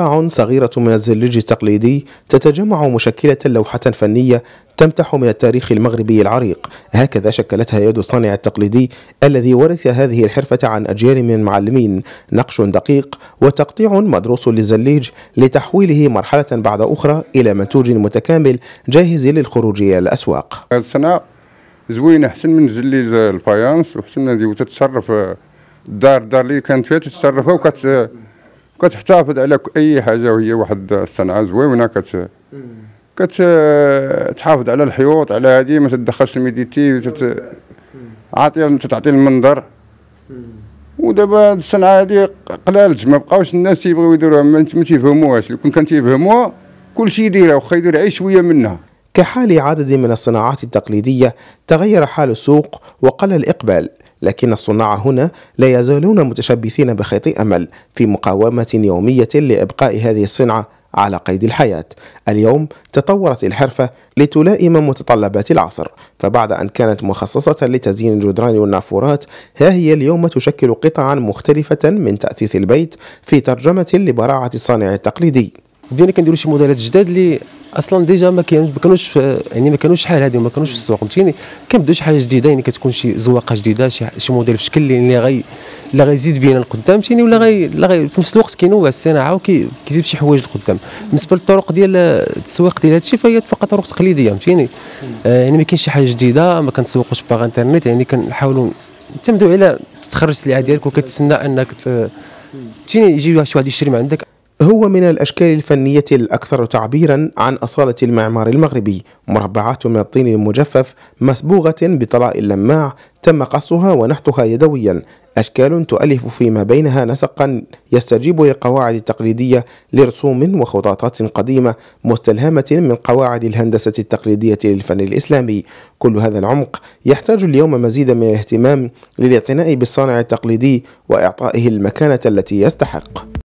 قطع صغيرة من الزليج التقليدي تتجمع مشكلة لوحة فنية تمتح من التاريخ المغربي العريق هكذا شكلتها يد الصانع التقليدي الذي ورث هذه الحرفة عن أجيال من المعلمين نقش دقيق وتقطيع مدروس للزليج لتحويله مرحلة بعد أخرى إلى منتوج متكامل جاهز للخروج إلى الأسواق السنة زوينة أحسن من زليج الفايانس وأحسن من وتتصرف الدار الدار اللي كانت فيها تتصرفها وكت كتحتفظ على اي حاجه وهي واحد الصنعه زوينه كت كتحافظ على الحيوط على هذه ما تدخلش الميديتي عاطي تعطي تتعطي المنظر ودابا هاد الصنعه هادي قلالت ما بقاوش الناس تيبغيو يديروها ما تيفهموهاش لو كان تيفهموها كلشي يديرها واخا يدير اي شويه منها كحال عدد من الصناعات التقليديه تغير حال السوق وقل الاقبال لكن الصناع هنا لا يزالون متشبثين بخيط امل في مقاومه يوميه لابقاء هذه الصنعه على قيد الحياه. اليوم تطورت الحرفه لتلائم متطلبات العصر، فبعد ان كانت مخصصه لتزيين الجدران والنافورات، ها هي اليوم تشكل قطعا مختلفه من تاثيث البيت في ترجمه لبراعه الصانع التقليدي. بدينا كنديروا شي موديلات جداد اللي اصلا ديجا ما كانوش يعني ما كانوش شحال هذه وما كانوش في السوق فهمتيني كنبداو شي حاجه جديده يعني كتكون شي زواقه جديده شي, شي موديل في شكل اللي غي اللي غيزيد بينا القدام فهمتيني ولا غي غي في نفس الوقت كينوع الصناعه وكيزيد شي حوايج القدام بالنسبه للطرق ديال التسويق ديال هادشي فهي تبقى طرق تقليديه فهمتيني آه يعني ما كاينش شي حاجه جديده ما كنسوقوش باغ انترنيت يعني كنحاولوا نعتمدوا على تخرج السلعه ديالك وكتسنى انك فهمتيني يجي شي واحد يشري من عندك هو من الأشكال الفنية الأكثر تعبيرا عن أصالة المعمار المغربي مربعات من الطين المجفف مصبوغة بطلاء اللماع تم قصها ونحتها يدويا أشكال تؤلف فيما بينها نسقا يستجيب للقواعد التقليدية لرسوم وخطاطات قديمة مستلهمة من قواعد الهندسة التقليدية للفن الإسلامي كل هذا العمق يحتاج اليوم مزيدا من الاهتمام للاعتناء بالصانع التقليدي وإعطائه المكانة التي يستحق